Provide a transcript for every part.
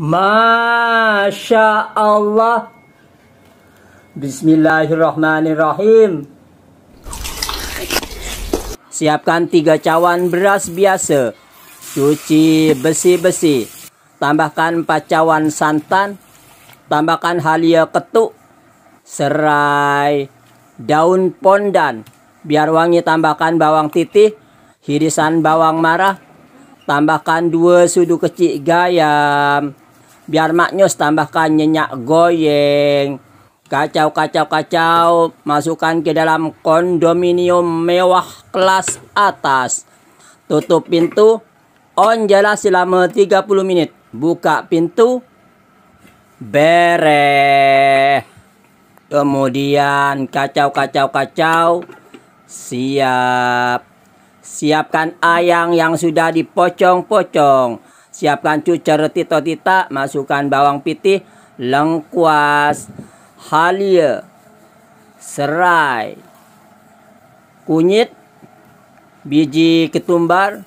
Masya Allah. Bismillahirrahmanirrahim. Siapkan tiga cawan beras biasa. Cuci besi-besi. Tambahkan 4 cawan santan. Tambahkan halia ketuk. Serai daun pondan. Biar wangi tambahkan bawang titih. Hirisan bawang marah. Tambahkan dua sudu kecil gayam biar maknyus tambahkan nyenyak goyeng kacau kacau kacau masukkan ke dalam kondominium mewah kelas atas tutup pintu on jala selama 30 menit buka pintu bereh kemudian kacau kacau kacau siap siapkan ayam yang sudah dipocong-pocong Siapkan cucer tito-tita, masukkan bawang putih, lengkuas, halia, serai, kunyit, biji ketumbar,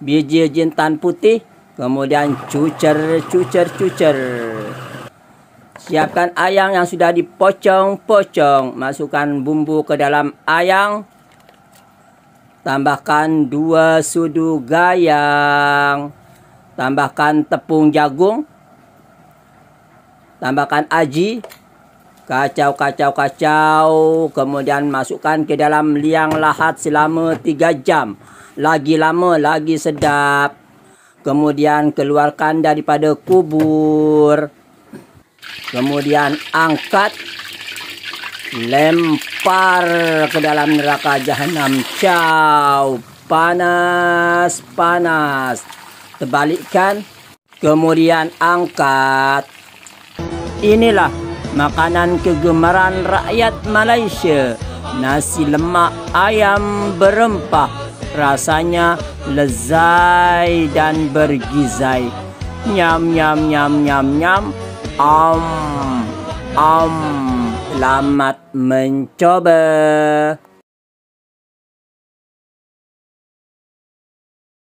biji jintan putih, kemudian cucer, cucer, cucer. Siapkan ayam yang sudah dipocong-pocong. Masukkan bumbu ke dalam ayam. Tambahkan dua sudu gayang tambahkan tepung jagung, tambahkan aji, kacau kacau kacau, kemudian masukkan ke dalam liang lahat selama 3 jam. Lagi lama lagi sedap. Kemudian keluarkan daripada kubur. Kemudian angkat lempar ke dalam neraka jahanam. Ciao, panas panas. Tebalikkan, kemudian angkat. Inilah makanan kegemaran rakyat Malaysia. Nasi lemak ayam berempah. Rasanya lezai dan bergizai. Nyam nyam nyam nyam nyam. Om. Om. Selamat mencoba.